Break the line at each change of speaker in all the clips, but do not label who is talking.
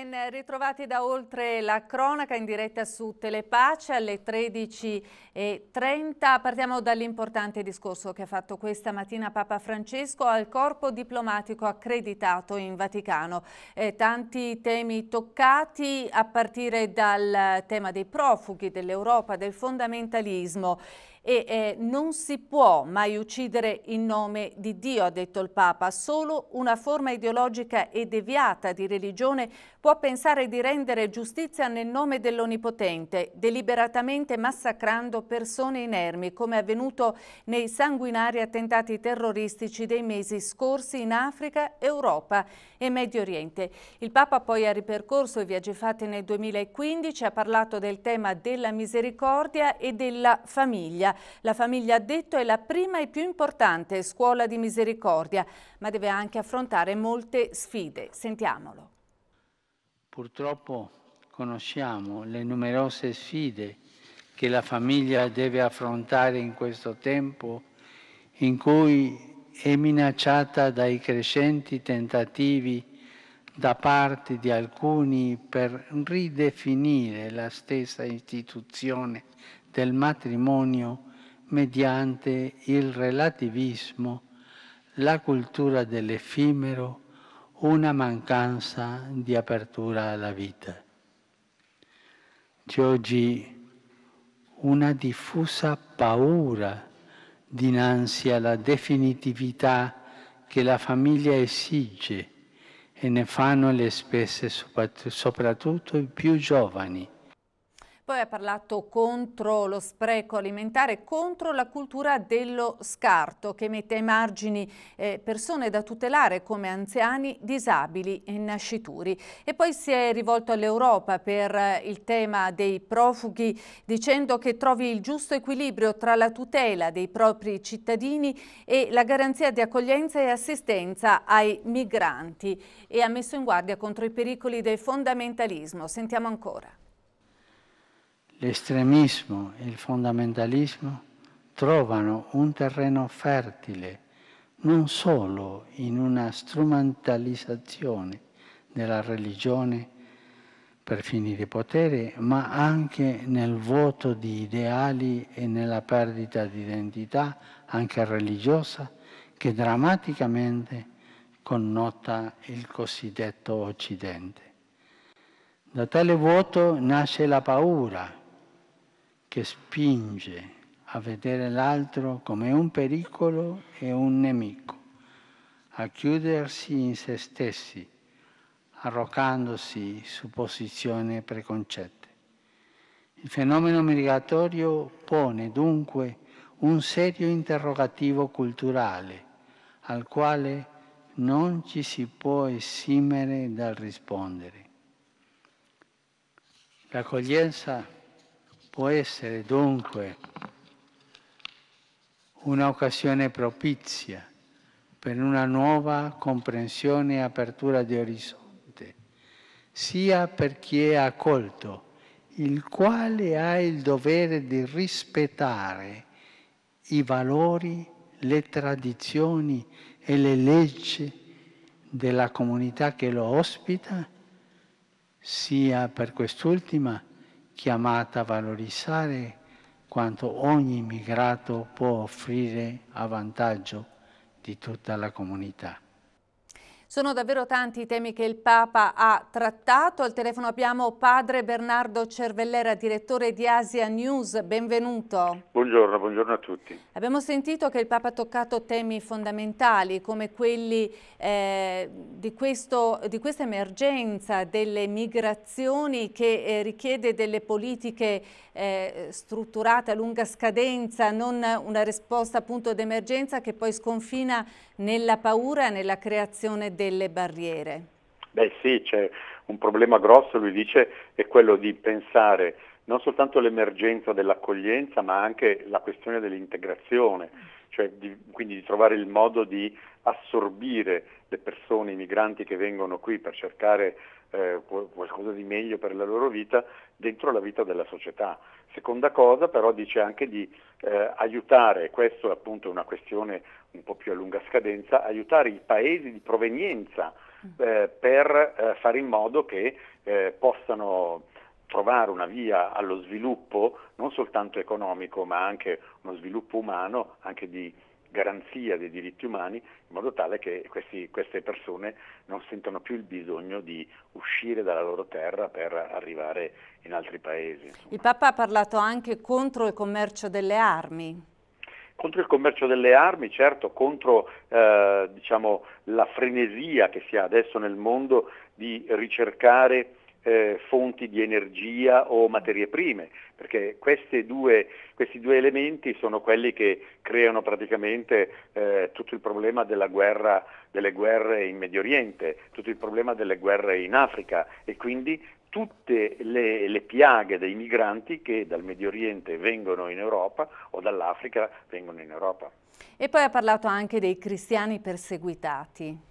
Ben ritrovati da oltre la cronaca in diretta su Telepace alle 13.30. Partiamo dall'importante discorso che ha fatto questa mattina Papa Francesco al corpo diplomatico accreditato in Vaticano. Eh, tanti temi toccati a partire dal tema dei profughi, dell'Europa, del fondamentalismo e eh, non si può mai uccidere in nome di Dio, ha detto il Papa. Solo una forma ideologica e deviata di religione può pensare di rendere giustizia nel nome dell'Onipotente, deliberatamente massacrando persone inermi, come è avvenuto nei sanguinari attentati terroristici dei mesi scorsi in Africa, Europa e Medio Oriente. Il Papa poi ha ripercorso i viaggi fatti nel 2015, ha parlato del tema della misericordia e della famiglia. La famiglia, ha detto, è la prima e più importante scuola di misericordia, ma deve anche affrontare molte sfide. Sentiamolo.
Purtroppo conosciamo le numerose sfide che la famiglia deve affrontare in questo tempo in cui è minacciata dai crescenti tentativi da parte di alcuni per ridefinire la stessa istituzione del matrimonio mediante il relativismo, la cultura dell'effimero, una mancanza di apertura alla vita. C'è oggi una diffusa paura dinanzi alla definitività che la famiglia esige e ne fanno le spese soprattutto i più giovani
poi ha parlato contro lo spreco alimentare, contro la cultura dello scarto che mette ai margini eh, persone da tutelare come anziani, disabili e nascituri. E poi si è rivolto all'Europa per eh, il tema dei profughi dicendo che trovi il giusto equilibrio tra la tutela dei propri cittadini e la garanzia di accoglienza e assistenza ai migranti e ha messo in guardia contro i pericoli del fondamentalismo. Sentiamo ancora
l'estremismo e il fondamentalismo trovano un terreno fertile non solo in una strumentalizzazione della religione per fini di potere, ma anche nel vuoto di ideali e nella perdita di identità, anche religiosa, che drammaticamente connota il cosiddetto Occidente. Da tale vuoto nasce la paura che spinge a vedere l'altro come un pericolo e un nemico, a chiudersi in se stessi, arroccandosi su posizioni preconcette. Il fenomeno migratorio pone dunque un serio interrogativo culturale al quale non ci si può esimere dal rispondere. L'accoglienza Può essere dunque un'occasione propizia per una nuova comprensione e apertura di orizzonte, sia per chi è accolto, il quale ha il dovere di rispettare i valori, le tradizioni e le leggi della comunità che lo ospita, sia per quest'ultima chiamata a valorizzare quanto ogni immigrato può offrire a vantaggio di tutta la comunità.
Sono davvero tanti i temi che il Papa ha trattato. Al telefono abbiamo padre Bernardo Cervellera, direttore di Asia News. Benvenuto.
Buongiorno, buongiorno a tutti.
Abbiamo sentito che il Papa ha toccato temi fondamentali come quelli eh, di, questo, di, questa emergenza delle migrazioni che eh, richiede delle politiche eh, strutturata a lunga scadenza, non una risposta appunto d'emergenza che poi sconfina nella paura e nella creazione delle barriere?
Beh sì, c'è un problema grosso, lui dice, è quello di pensare non soltanto l'emergenza dell'accoglienza, ma anche la questione dell'integrazione, cioè di, quindi di trovare il modo di assorbire le persone, i migranti che vengono qui per cercare eh, qualcosa di meglio per la loro vita dentro la vita della società. Seconda cosa però dice anche di eh, aiutare, questa è appunto una questione un po' più a lunga scadenza, aiutare i paesi di provenienza mm. eh, per eh, fare in modo che eh, possano trovare una via allo sviluppo non soltanto economico ma anche uno sviluppo umano, anche di garanzia dei diritti umani in modo tale che questi, queste persone non sentano più il bisogno di uscire dalla loro terra per arrivare in altri paesi. Insomma.
Il Papa ha parlato anche contro il commercio delle armi
contro il commercio delle armi, certo, contro eh, diciamo, la frenesia che si ha adesso nel mondo di ricercare eh, fonti di energia o materie prime, perché due, questi due elementi sono quelli che creano praticamente eh, tutto il problema guerra, delle guerre in Medio Oriente, tutto il problema delle guerre in Africa e quindi tutte le, le, piaghe dei migranti che dal Medio Oriente vengono in Europa o dall'Africa vengono in Europa.
E poi ha parlato anche dei cristiani perseguitati.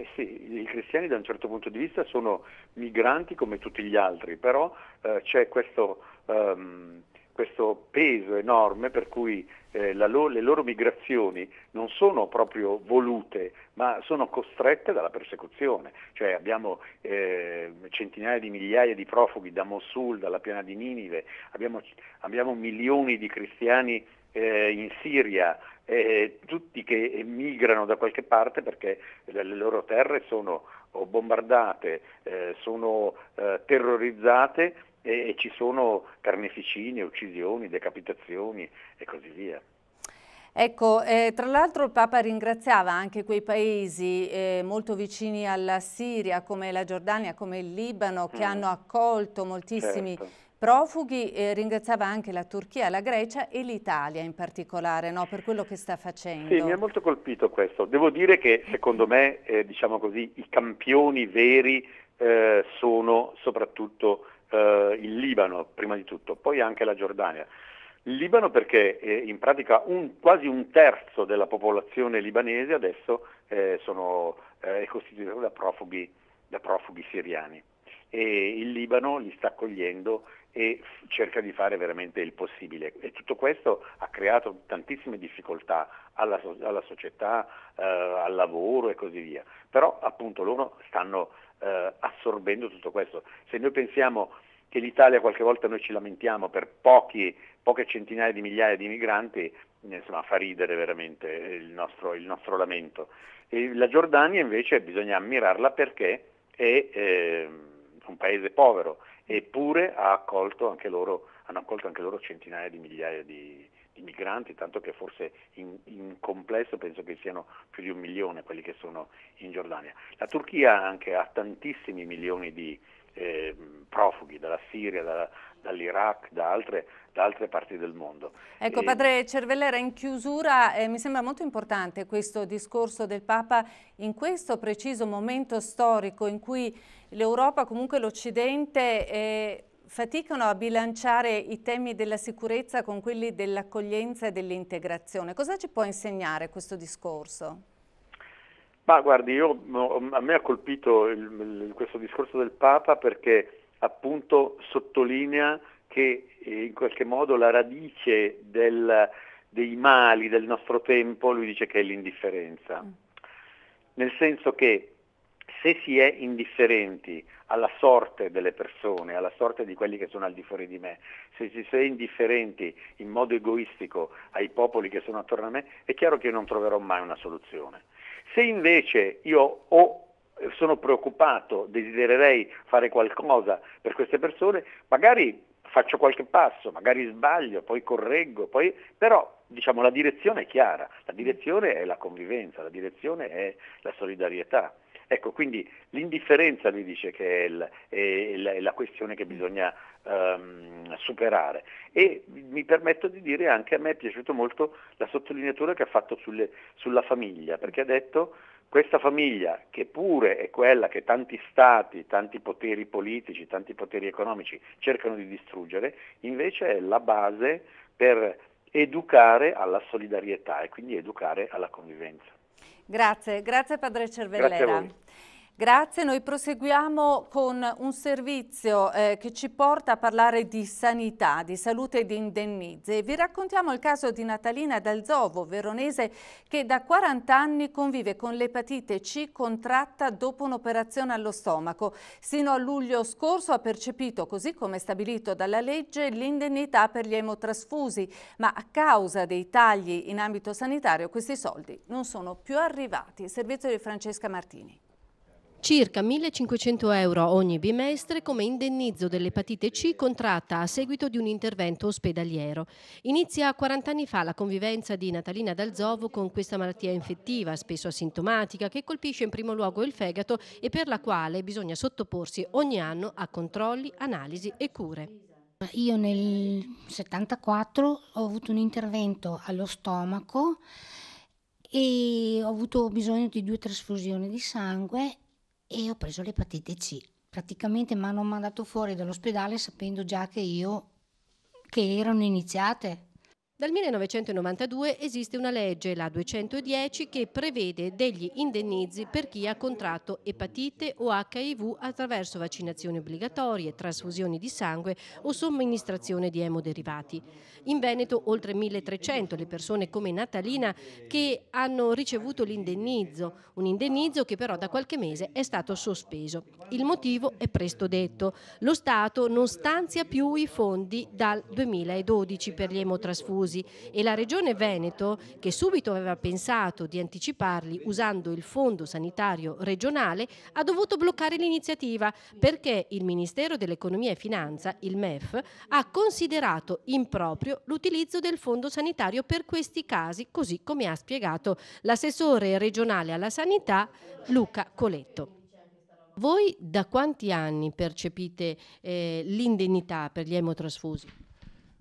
Eh sì, i cristiani da un certo punto di vista sono migranti come tutti gli altri, però eh, c'è questo, um, questo, peso enorme per cui eh, lo- le loro migrazioni non sono proprio volute, ma sono costrette dalla persecuzione. Cioè abbiamo eh, centinaia di migliaia di profughi da Mosul, dalla piana di Ninive, abbiamo, abbiamo milioni di cristiani eh, in Siria, eh, tutti che emigrano da qualche parte perché le, le loro terre sono bombardate, eh, sono eh, terrorizzate e, e ci sono carneficine, uccisioni, decapitazioni e così via.
Ecco, eh, tra l'altro il Papa ringraziava anche quei paesi eh, molto vicini alla Siria, come la Giordania, come il Libano, che mm. hanno accolto moltissimi certo profughi, eh, ringraziava anche la Turchia, la Grecia e l'Italia in particolare no? per quello che sta facendo. Sì, mi
ha molto colpito questo. Devo dire che secondo me eh, diciamo così, i campioni veri eh, sono soprattutto eh, il Libano, prima di tutto, poi anche la Giordania. Il Libano perché eh, in pratica un, quasi un terzo della popolazione libanese adesso eh, sono, eh, è costituito da profughi, da profughi siriani e il Libano li sta accogliendo e cerca di fare veramente il possibile. E tutto questo ha creato tantissime difficoltà alla, alla società, eh, al lavoro e così via. Però appunto loro stanno eh, assorbendo tutto questo. Se noi pensiamo che l'Italia qualche volta noi ci lamentiamo per pochi, poche centinaia di migliaia di migranti, insomma fa ridere veramente il nostro, il nostro lamento. E la Giordania invece bisogna ammirarla perché è eh, un paese povero eppure ha accolto loro, hanno accolto anche loro centinaia di migliaia di, di migranti, tanto che forse in, in, complesso penso che siano più di un milione quelli che sono in Giordania. La Turchia anche ha tantissimi milioni di eh, profughi dalla Siria, da, dall'Iraq, da altre, da altre, parti del mondo. Ecco, padre
Cervellera, in chiusura eh, mi sembra molto importante questo discorso del Papa in questo preciso momento storico in cui l'Europa, comunque l'Occidente, eh, faticano a bilanciare i temi della sicurezza con quelli dell'accoglienza e dell'integrazione. Cosa ci può insegnare questo discorso?
Ma guardi, io, a me ha colpito il, questo discorso del Papa perché appunto sottolinea che eh, in qualche modo la radice del, dei mali del nostro tempo, lui dice che è l'indifferenza. Mm. Nel senso che se si è indifferenti alla sorte delle persone, alla sorte di quelli che sono al di fuori di me, se si è indifferenti in modo egoistico ai popoli che sono attorno a me, è chiaro che io non troverò mai una soluzione. Se invece io ho sono preoccupato, desidererei fare qualcosa per queste persone, magari faccio qualche passo, magari sbaglio, poi correggo, poi... però diciamo, la direzione è chiara, la direzione è la convivenza, la direzione è la solidarietà. Ecco, quindi l'indifferenza lui dice che è, il, è, il, è la questione che bisogna ehm, superare e mi permetto di dire anche a me è piaciuta molto la sottolineatura che ha fatto sulle, sulla famiglia, perché ha detto questa famiglia, che pure è quella che tanti stati, tanti poteri politici, tanti poteri economici cercano di distruggere, invece è la base per educare alla solidarietà e quindi educare alla convivenza.
Grazie, grazie Padre Cervellera. Grazie Grazie, noi proseguiamo con un servizio eh, che ci porta a parlare di sanità, di salute e di indennizi. Vi raccontiamo il caso di Natalina Dalzovo, veronese, che da 40 anni convive con l'epatite C contratta dopo un'operazione allo stomaco. Sino a luglio scorso ha percepito, così come stabilito dalla legge, l'indennità per gli emotrasfusi, ma a causa dei tagli in ambito sanitario questi soldi non sono più arrivati. Servizio di Francesca Martini
circa 1.500 euro ogni bimestre come indennizzo dell'epatite C contratta a seguito di un intervento ospedaliero. Inizia 40 anni fa la convivenza di Natalina Dalzovo con questa malattia infettiva, spesso asintomatica, che colpisce in primo luogo il fegato e per la quale bisogna sottoporsi ogni anno a controlli, analisi e cure. Io nel 74 ho avuto un intervento allo stomaco e ho avuto bisogno di due trasfusioni di sangue e ho preso l'epatite C. Praticamente mi hanno mandato fuori dall'ospedale sapendo già che io che erano iniziate dal 1992 esiste una legge, la 210, che prevede degli indennizi per chi ha contratto epatite o HIV attraverso vaccinazioni obbligatorie, trasfusioni di sangue o somministrazione di emoderivati. In Veneto oltre 1300 le persone come Natalina che hanno ricevuto l'indennizzo, un indennizzo che però da qualche mese è stato sospeso. Il motivo è presto detto, lo Stato non stanzia più i fondi dal 2012 per gli emotrasfusi costosi e la Regione Veneto, che subito aveva pensato di anticiparli usando il Fondo Sanitario regionale, ha dovuto bloccare l'iniziativa perché il Ministero dell'Economia e Finanza, il MEF, ha considerato improprio l'utilizzo del Fondo Sanitario per questi casi, così come ha spiegato l'assessore regionale alla sanità Luca Coletto. Voi da quanti anni percepite eh, l'indennità per gli emotrasfusi?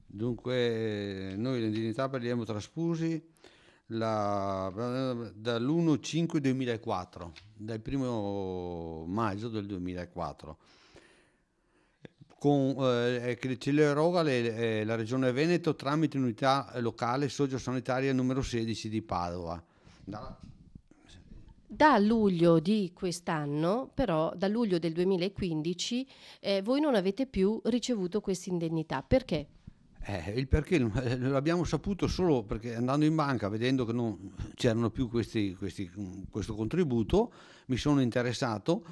Dunque noi l'indennità per gli emotrasfusi dall'1-5-2004, dal 1 maggio del 2004 con, eh, che ce le le, eh, la Regione Veneto tramite unità locale sociosanitaria numero 16 di Padova. Da,
da luglio di quest'anno, però da luglio del 2015, eh, voi non avete più ricevuto questa indennità. Perché?
Eh, il perché eh, non, l'abbiamo saputo solo perché andando in banca, vedendo che non c'erano più questi, questi, questo contributo, mi sono interessato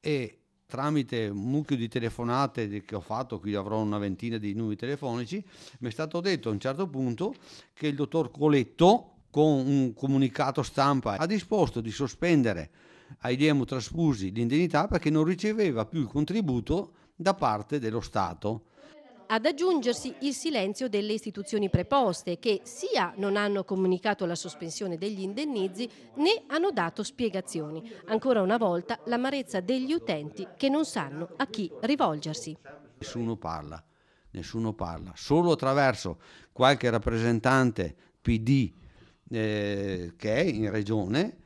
e tramite un mucchio di telefonate che ho fatto, qui avrò una ventina di numeri telefonici, mi è stato detto a un certo punto che il dottor Coletto, con un comunicato stampa, ha disposto di sospendere ai demotrasfusi l'indennità perché non riceveva più il contributo da parte dello Stato
ad aggiungersi il silenzio delle istituzioni preposte che sia non hanno comunicato la sospensione degli indennizi né hanno dato spiegazioni. Ancora una volta l'amarezza degli utenti che non sanno a chi rivolgersi.
Nessuno parla, nessuno parla. Solo attraverso qualche rappresentante PD eh, che è in regione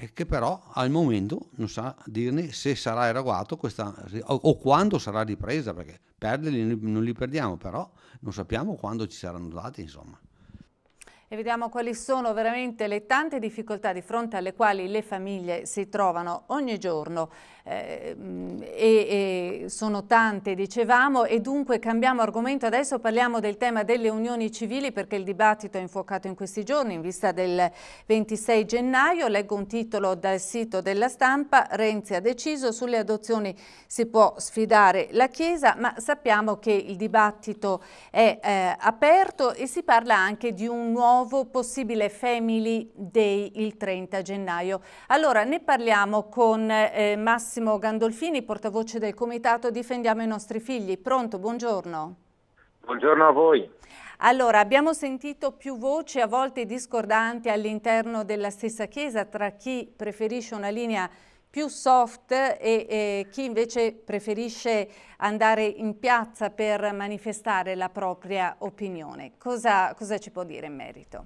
eh, che però al momento non sa dirne se sarà erogato questa, o, o, quando sarà ripresa, perché perderli non li perdiamo, però non sappiamo quando ci saranno dati, insomma.
E vediamo quali sono veramente le tante difficoltà di fronte alle quali le famiglie si trovano ogni giorno eh, e, e sono tante, dicevamo, e dunque cambiamo argomento. Adesso parliamo del tema delle unioni civili perché il dibattito è infuocato in questi giorni in vista del 26 gennaio. Leggo un titolo dal sito della stampa, Renzi ha deciso, sulle adozioni si può sfidare la Chiesa, ma sappiamo che il dibattito è eh, aperto e si parla anche di un nuovo possibile Family Day il 30 gennaio. Allora ne parliamo con eh, Massimo Massimo Gandolfini, portavoce del Comitato Difendiamo i nostri figli. Pronto, buongiorno.
Buongiorno a voi.
Allora, abbiamo sentito più voci a volte discordanti all'interno della stessa Chiesa tra chi preferisce una linea più soft e, e, chi invece preferisce andare in piazza per manifestare la propria opinione. Cosa, cosa ci può dire in merito?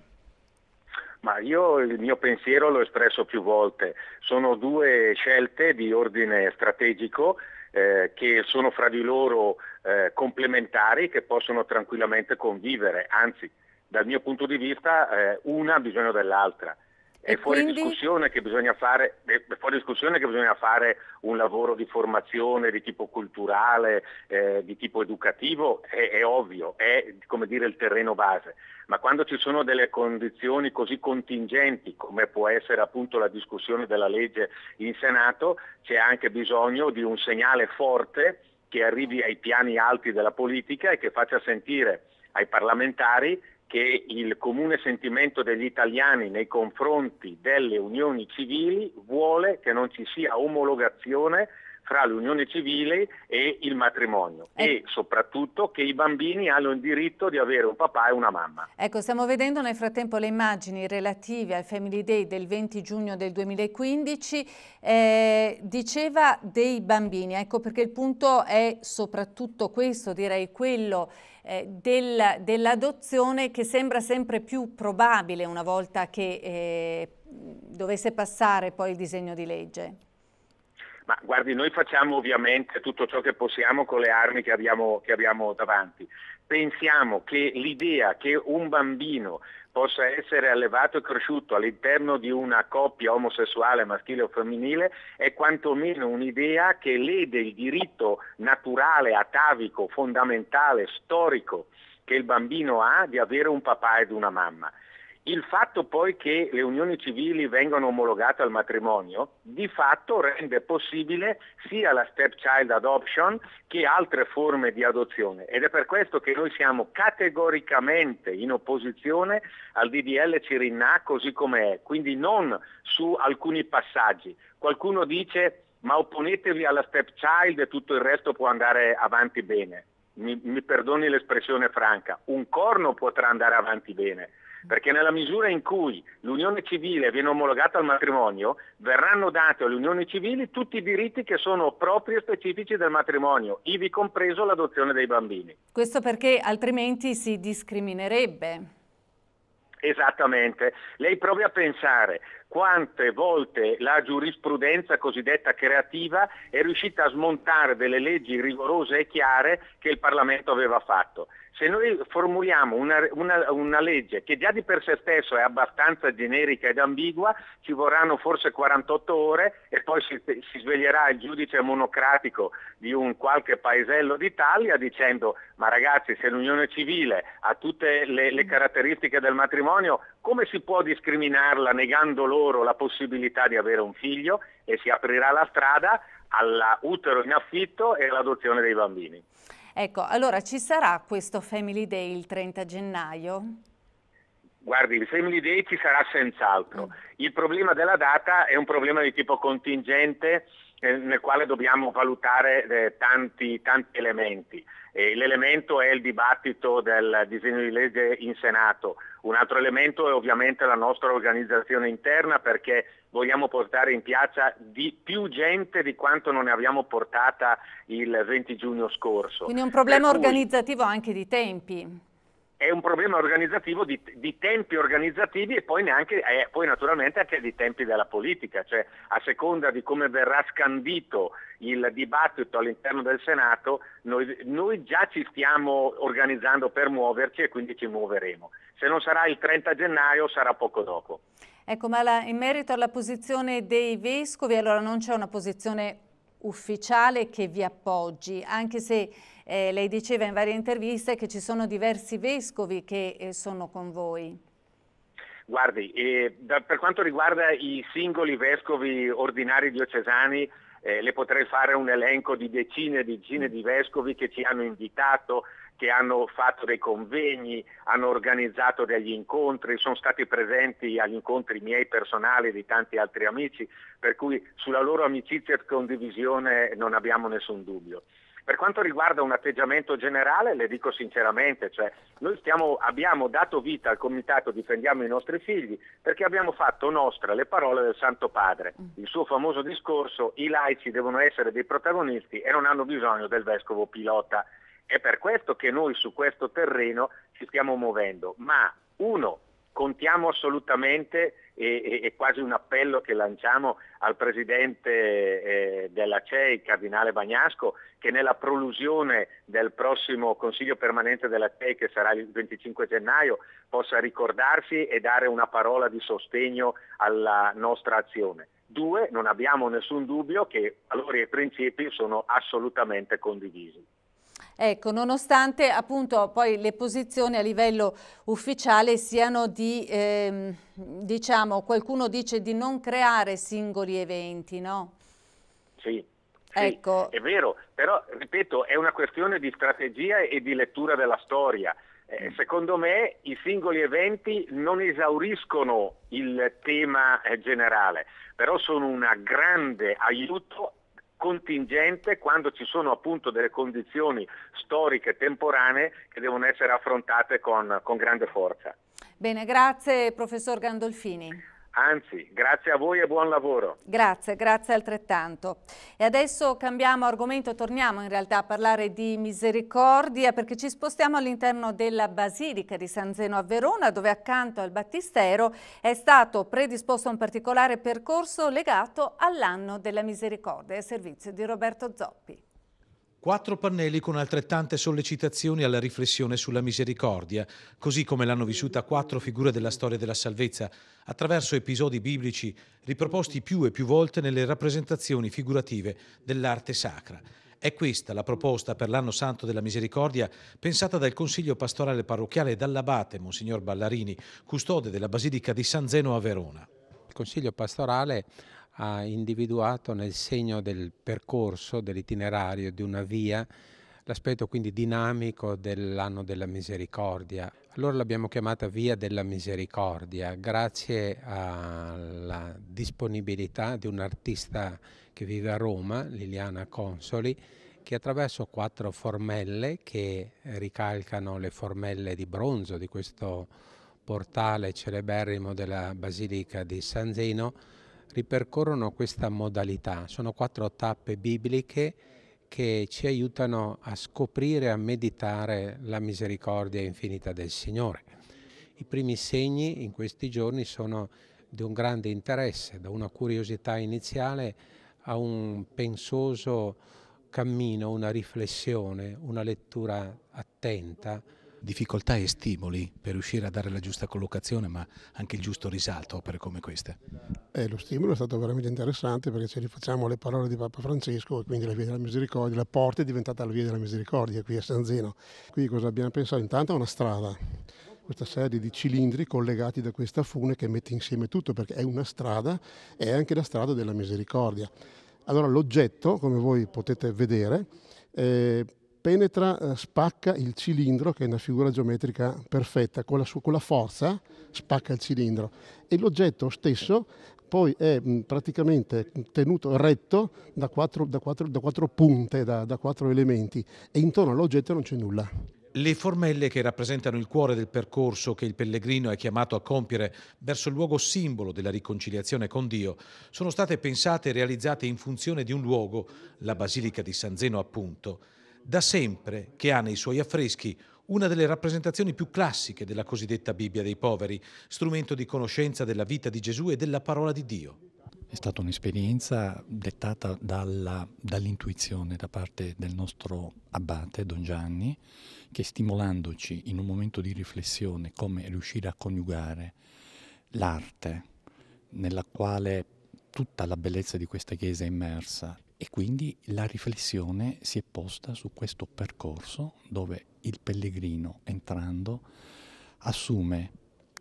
Ma io il mio pensiero l'ho espresso più volte, sono due scelte di ordine strategico eh, che sono fra di loro eh, complementari, che possono tranquillamente convivere, anzi dal mio punto di vista eh, una ha bisogno dell'altra. È fuori, quindi... discussione fare, è fuori, discussione che bisogna fare, un lavoro di formazione di tipo culturale, eh, di tipo educativo, è, è, ovvio, è come dire il terreno base. Ma quando ci sono delle condizioni così contingenti, come può essere appunto la discussione della legge in Senato, c'è anche bisogno di un segnale forte che arrivi ai piani alti della politica e che faccia sentire ai parlamentari che il comune sentimento degli italiani nei confronti delle unioni civili vuole che non ci sia omologazione fra l'unione civile e il matrimonio eh. e soprattutto che i bambini hanno il diritto di avere un papà e una mamma.
Ecco, stiamo vedendo nel frattempo le immagini relative al Family Day del 20 giugno del 2015, eh, diceva dei bambini, ecco perché il punto è soprattutto questo, direi quello eh, del, dell'adozione che sembra sempre più probabile una volta che eh, dovesse passare poi il disegno di legge.
Ma guardi, noi facciamo ovviamente tutto ciò che possiamo con le armi che abbiamo, che abbiamo davanti. Pensiamo che l'idea che un bambino possa essere allevato e cresciuto all'interno di una coppia omosessuale maschile o femminile è quantomeno un'idea che lede il diritto naturale, atavico, fondamentale, storico che il bambino ha di avere un papà ed una mamma. Il fatto poi che le unioni civili vengano omologate al matrimonio di fatto rende possibile sia la stepchild adoption che altre forme di adozione ed è per questo che noi siamo categoricamente in opposizione al DDL Cirinna così come è, quindi non su alcuni passaggi. Qualcuno dice ma opponetevi alla stepchild e tutto il resto può andare avanti bene. Mi, mi perdoni l'espressione franca, un corno potrà andare avanti bene, perché nella misura in cui l'unione civile viene omologata al matrimonio, verranno dati all'unione civile tutti i diritti che sono propri e specifici del matrimonio, ivi compreso l'adozione dei bambini.
Questo perché altrimenti si discriminerebbe.
Esattamente, lei provi a pensare quante volte la giurisprudenza cosiddetta creativa è riuscita a smontare delle leggi rigorose e chiare che il Parlamento aveva fatto se noi formuliamo una, una, una, legge che già di per sé stesso è abbastanza generica ed ambigua, ci vorranno forse 48 ore e poi si, si sveglierà il giudice monocratico di un qualche paesello d'Italia dicendo ma ragazzi se l'unione civile ha tutte le, le caratteristiche del matrimonio, come si può discriminarla negando loro la possibilità di avere un figlio e si aprirà la strada all'utero in affitto e all'adozione dei bambini?
Ecco, allora ci sarà questo Family Day il 30 gennaio?
Guardi, il Family Day ci sarà senz'altro. Mm. Il problema della data è un problema di tipo contingente eh, nel quale dobbiamo valutare eh, tanti, tanti, elementi. Eh, l'elemento è il dibattito del disegno di legge in Senato, un altro elemento è ovviamente la nostra organizzazione interna perché vogliamo portare in piazza di più gente di quanto non ne abbiamo portata il 20 giugno scorso. Quindi è un problema cui...
organizzativo anche di tempi
è un problema organizzativo di, di, tempi organizzativi e poi, neanche, eh, poi naturalmente anche di tempi della politica, cioè a seconda di come verrà scandito il dibattito all'interno del Senato, noi, noi già ci stiamo organizzando per muoverci e quindi ci muoveremo. Se non sarà il 30 gennaio sarà poco dopo.
Ecco, ma la, in merito alla posizione dei vescovi, allora non c'è una posizione ufficiale che vi appoggi, anche se eh, lei diceva in varie interviste che ci sono diversi vescovi che eh, sono con voi.
Guardi, eh, da, per quanto riguarda i singoli vescovi ordinari diocesani, eh, le potrei fare un elenco di decine e decine di vescovi che ci hanno invitato, che hanno fatto dei convegni, hanno organizzato degli incontri, sono stati presenti agli incontri miei personali e di tanti altri amici, per cui sulla loro amicizia e condivisione non abbiamo nessun dubbio. Per quanto riguarda un atteggiamento generale, le dico sinceramente, cioè, noi stiamo, abbiamo dato vita al comitato Difendiamo i nostri figli perché abbiamo fatto nostra le parole del Santo Padre, mm. il suo famoso discorso, i laici devono essere dei protagonisti e non hanno bisogno del vescovo pilota è per questo che noi su questo terreno ci stiamo muovendo, ma uno, contiamo assolutamente, e, è quasi un appello che lanciamo al Presidente eh, della CEI, Cardinale Bagnasco, che nella prolusione del prossimo Consiglio permanente della CEI, che sarà il 25 gennaio, possa ricordarsi e dare una parola di sostegno alla nostra azione. Due, non abbiamo nessun dubbio che valori e principi sono assolutamente condivisi.
Ecco, nonostante appunto poi le posizioni a livello ufficiale siano di, ehm, diciamo, qualcuno dice di non creare singoli eventi, no? Sì, sì, ecco.
è vero, però ripeto, è una questione di strategia e di lettura della storia. Eh, mm. secondo me i singoli eventi non esauriscono il tema eh, generale, però sono un grande aiuto contingente quando ci sono appunto delle condizioni storiche temporanee che devono essere affrontate con, con grande forza.
Bene, grazie professor Gandolfini.
Anzi, grazie a voi e buon lavoro.
Grazie, grazie altrettanto. E adesso cambiamo argomento, torniamo in realtà a parlare di misericordia perché ci spostiamo all'interno della Basilica di San Zeno a Verona dove accanto al Battistero è stato predisposto un particolare percorso legato all'anno della misericordia e servizio di Roberto Zoppi.
Quattro pannelli con altrettante sollecitazioni alla riflessione sulla misericordia, così come l'hanno vissuta quattro figure della storia della salvezza, attraverso episodi biblici riproposti più e più volte nelle rappresentazioni figurative dell'arte sacra. È questa la proposta per l'anno santo della misericordia pensata dal Consiglio pastorale parrocchiale e dall'abate Monsignor Ballarini, custode della Basilica di San Zeno a Verona. Il Consiglio pastorale ha individuato nel segno del percorso, dell'itinerario, di una via, l'aspetto quindi dinamico dell'anno della misericordia. Allora l'abbiamo chiamata Via della Misericordia, grazie alla disponibilità di un'artista che vive a Roma, Liliana Consoli, che attraverso quattro formelle che ricalcano le formelle di bronzo di questo portale celeberrimo della Basilica di San Zeno, ripercorrono questa modalità. Sono quattro tappe bibliche che ci aiutano a scoprire e a meditare la misericordia infinita del Signore. I primi segni in questi giorni sono di un grande interesse, da una curiosità iniziale a un pensoso cammino, una riflessione, una lettura attenta, difficoltà e stimoli per riuscire a dare la giusta collocazione ma anche il giusto risalto a opere come queste?
Eh, lo stimolo è stato veramente interessante perché ci rifacciamo le parole di Papa Francesco, quindi la via della misericordia, la porta è diventata la via della misericordia qui a San Zeno. Qui cosa abbiamo pensato? Intanto a una strada, questa serie di cilindri collegati da questa fune che mette insieme tutto perché è una strada e è anche la strada della misericordia. Allora l'oggetto, come voi potete vedere, eh, penetra, eh, spacca il cilindro, che è una figura geometrica perfetta, con la, sua, con la forza spacca il cilindro e l'oggetto stesso poi è praticamente tenuto retto da quattro, da quattro, da quattro punte, da, da quattro elementi e intorno all'oggetto non c'è nulla.
Le formelle che rappresentano il cuore del percorso che il pellegrino è chiamato a compiere verso il luogo simbolo della riconciliazione con Dio sono state pensate e realizzate in funzione di un luogo, la Basilica di San Zeno appunto, da sempre che ha nei suoi affreschi una delle rappresentazioni più classiche della cosiddetta Bibbia dei poveri, strumento di conoscenza della vita di Gesù e della parola di Dio.
È stata un'esperienza dettata dall'intuizione da parte del nostro abate Don Gianni, che stimolandoci in un momento di riflessione come riuscire a coniugare l'arte nella quale tutta la bellezza di questa chiesa immersa e quindi la riflessione si è posta su questo percorso dove il pellegrino entrando assume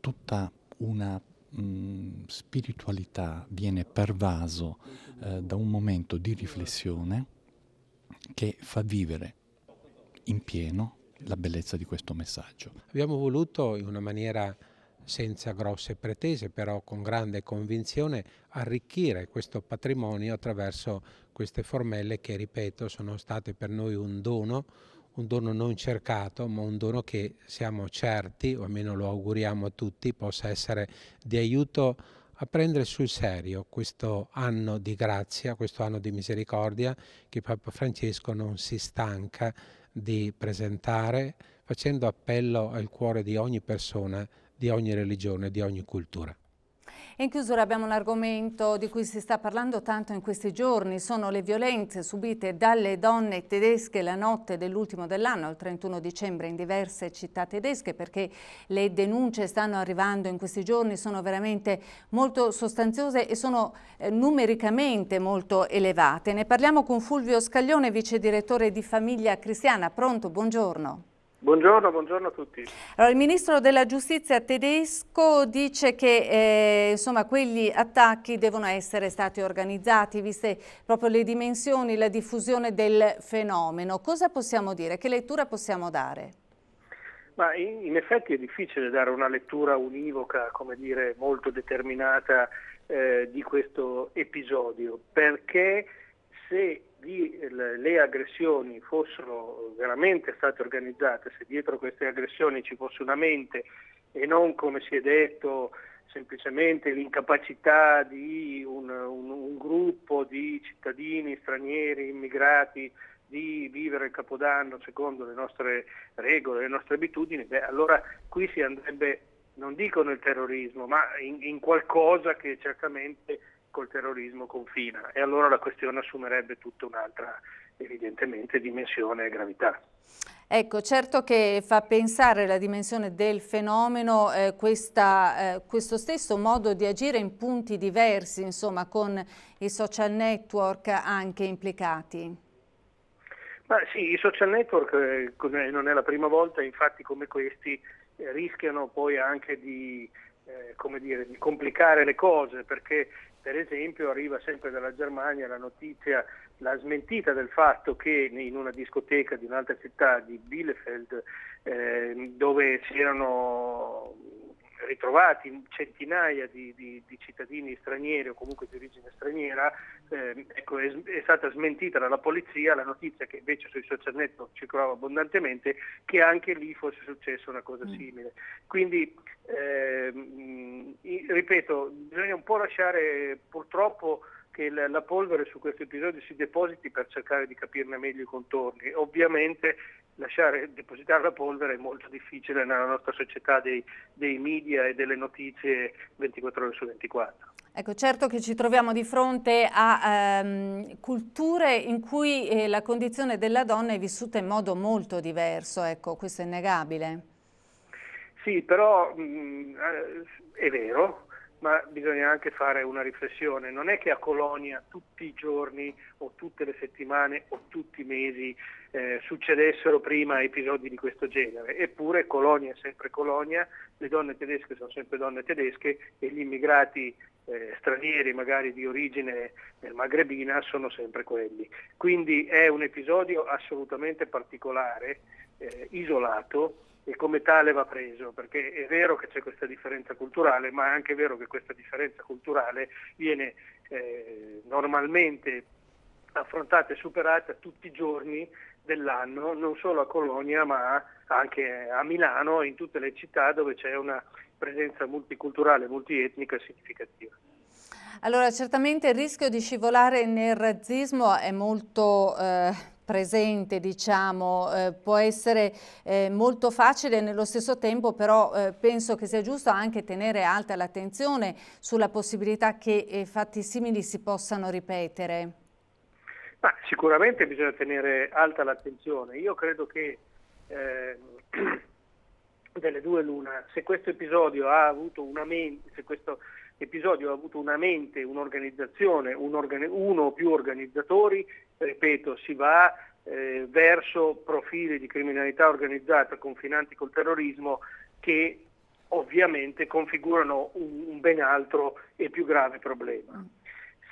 tutta una mh, mm, spiritualità, viene pervaso eh, da un momento di riflessione che fa vivere in pieno la bellezza di questo messaggio.
Abbiamo voluto in una maniera senza grosse pretese, però con grande convinzione, arricchire questo patrimonio attraverso queste formelle che, ripeto, sono state per noi un dono, un dono non cercato, ma un dono che siamo certi, o almeno lo auguriamo a tutti, possa essere di aiuto a prendere sul serio questo anno di grazia, questo anno di misericordia che Papa Francesco non si stanca di presentare, facendo appello al cuore di ogni persona di ogni religione, di ogni cultura.
in chiusura abbiamo un argomento di cui si sta parlando tanto in questi giorni, sono le violenze subite dalle donne tedesche la notte dell'ultimo dell'anno, il 31 dicembre, in diverse città tedesche, perché le denunce stanno arrivando in questi giorni, sono veramente molto sostanziose e sono eh, numericamente molto elevate. Ne parliamo con Fulvio Scaglione, vice direttore di Famiglia Cristiana. Pronto? Buongiorno.
Buongiorno, buongiorno, a tutti.
Allora, il ministro della giustizia tedesco dice che eh, insomma, quegli attacchi devono essere stati organizzati, viste proprio le dimensioni, la diffusione del fenomeno. Cosa possiamo dire? Che lettura possiamo dare?
Ma in, in effetti è difficile dare una lettura univoca, come dire, molto determinata eh, di questo episodio, perché se di, eh, le aggressioni fossero veramente state organizzate, se dietro queste aggressioni ci fosse una mente e non come si è detto semplicemente l'incapacità di un, un, un gruppo di cittadini stranieri, immigrati, di vivere il Capodanno secondo le nostre regole, le nostre abitudini, beh, allora qui si andrebbe, non dico nel terrorismo, ma in, in qualcosa che certamente col terrorismo
confina
e allora la questione assumerebbe tutta un'altra evidentemente dimensione e gravità.
Ecco, certo che fa pensare la dimensione del fenomeno eh, questa, eh, questo stesso modo di agire in punti diversi, insomma, con i social network anche implicati.
Ma sì, i social network eh, non è la prima volta, infatti come questi eh, rischiano poi anche di, eh, come dire, di complicare le cose perché per esempio arriva sempre dalla Germania la notizia, la smentita del fatto che in una discoteca di un'altra città di Bielefeld eh, dove c'erano ritrovati centinaia di, di, di, cittadini stranieri o comunque di origine straniera, eh, ecco, è, è, stata smentita dalla polizia la notizia che invece sui social network circolava abbondantemente che anche lì fosse successa una cosa mm. simile. Quindi, eh, ripeto, bisogna un po' lasciare purtroppo che la, polvere su questo episodio si depositi per cercare di capirne meglio i contorni. Ovviamente lasciare depositare la polvere è molto difficile nella nostra società dei, dei, media e delle notizie 24 ore su 24.
Ecco, certo che ci troviamo di fronte a ehm, culture in cui eh, la condizione della donna è vissuta in modo molto diverso, ecco, questo è innegabile.
Sì, però mh, mm, eh, è vero, ma bisogna anche fare una riflessione. Non è che a Colonia tutti i giorni o tutte le settimane o tutti i mesi eh, succedessero prima episodi di questo genere. Eppure Colonia è sempre Colonia, le donne tedesche sono sempre donne tedesche e gli immigrati eh, stranieri magari di origine eh, magrebina sono sempre quelli. Quindi è un episodio assolutamente particolare, eh, isolato e come tale va preso, perché è vero che c'è questa differenza culturale, ma è anche vero che questa differenza culturale viene eh, normalmente affrontata e superata tutti i giorni dell'anno, non solo a Colonia ma anche a Milano e in tutte le città dove c'è una presenza multiculturale, multietnica significativa.
Allora, certamente il rischio di scivolare nel razzismo è molto eh, presente, diciamo, eh, può essere eh, molto facile nello stesso tempo, però eh, penso che sia giusto anche tenere alta l'attenzione sulla possibilità che eh, fatti simili si possano ripetere.
Ma sicuramente bisogna tenere alta l'attenzione. Io credo che eh, delle due l'una, se questo episodio ha avuto una mente, se questo episodio ha avuto una mente, un'organizzazione, un organi- uno o più organizzatori, ripeto, si va eh, verso profili di criminalità organizzata confinanti col terrorismo che ovviamente configurano un, un ben altro e più grave problema.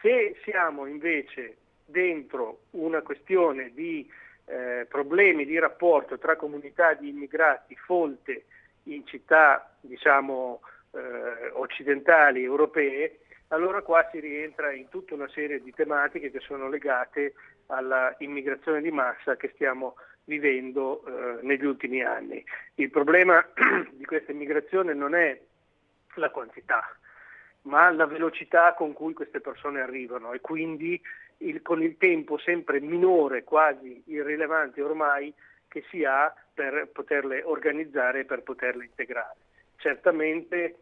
Se siamo invece dentro una questione di eh, problemi di rapporto tra comunità di immigrati folte in città diciamo, eh, occidentali europee, allora qua si rientra in tutta una serie di tematiche che sono legate alla immigrazione di massa che stiamo vivendo eh, negli ultimi anni. Il problema di questa immigrazione non è la quantità, ma la velocità con cui queste persone arrivano e quindi il, con il tempo sempre minore, quasi irrilevante ormai, che si ha per poterle organizzare e per poterle integrare. Certamente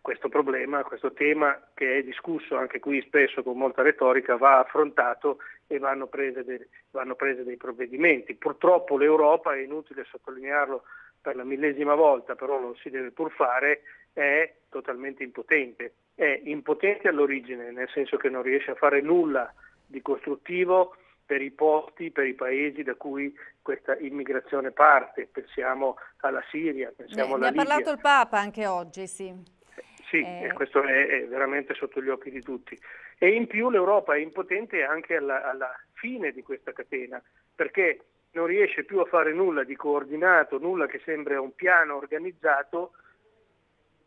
questo problema, questo tema che è discusso anche qui spesso con molta retorica va affrontato e vanno prese, de, vanno prese dei provvedimenti. Purtroppo l'Europa, è inutile sottolinearlo per la millesima volta, però lo si deve pur fare, è totalmente impotente. È impotente all'origine, nel senso che non riesce a fare nulla di costruttivo per i posti, per i paesi da cui questa immigrazione parte. Pensiamo alla Siria, pensiamo eh, alla Libia. Ne ha parlato
il Papa anche oggi, sì.
Sì, eh. questo è, è, veramente sotto gli occhi di tutti. E in più l'Europa è impotente anche alla, alla fine di questa catena, perché non riesce più a fare nulla di coordinato, nulla che sembra un piano organizzato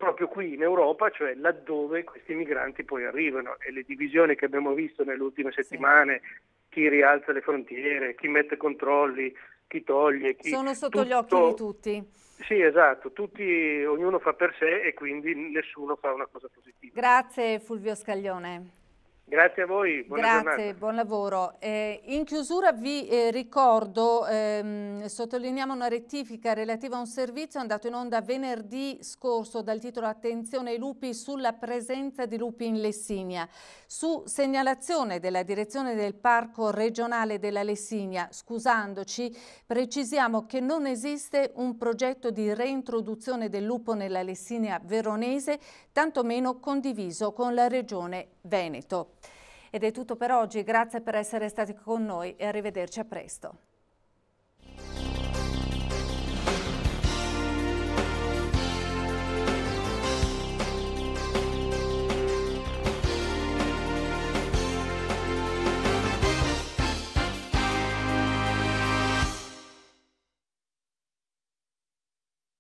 proprio qui in Europa, cioè laddove questi migranti poi arrivano e le divisioni che abbiamo visto nelle ultime settimane, sì. chi rialza le frontiere, chi mette controlli, chi toglie, chi... Sono sotto tutto... gli occhi di tutti. Sì, esatto, tutti, ognuno fa per sé e quindi nessuno fa una cosa
positiva. Grazie Fulvio Scaglione.
Grazie a voi, buona Grazie, giornata.
buon lavoro. Eh, in chiusura vi eh, ricordo, ehm, sottolineiamo una rettifica relativa a un servizio andato in onda venerdì scorso dal titolo Attenzione ai lupi sulla presenza di lupi in Lessinia. Su segnalazione della direzione del Parco regionale della Lessinia, scusandoci, precisiamo che non esiste un progetto di reintroduzione del lupo nella Lessinia veronese, tantomeno condiviso con la regione Veneto. Ed è tutto per oggi, grazie per essere stati con noi e arrivederci a presto.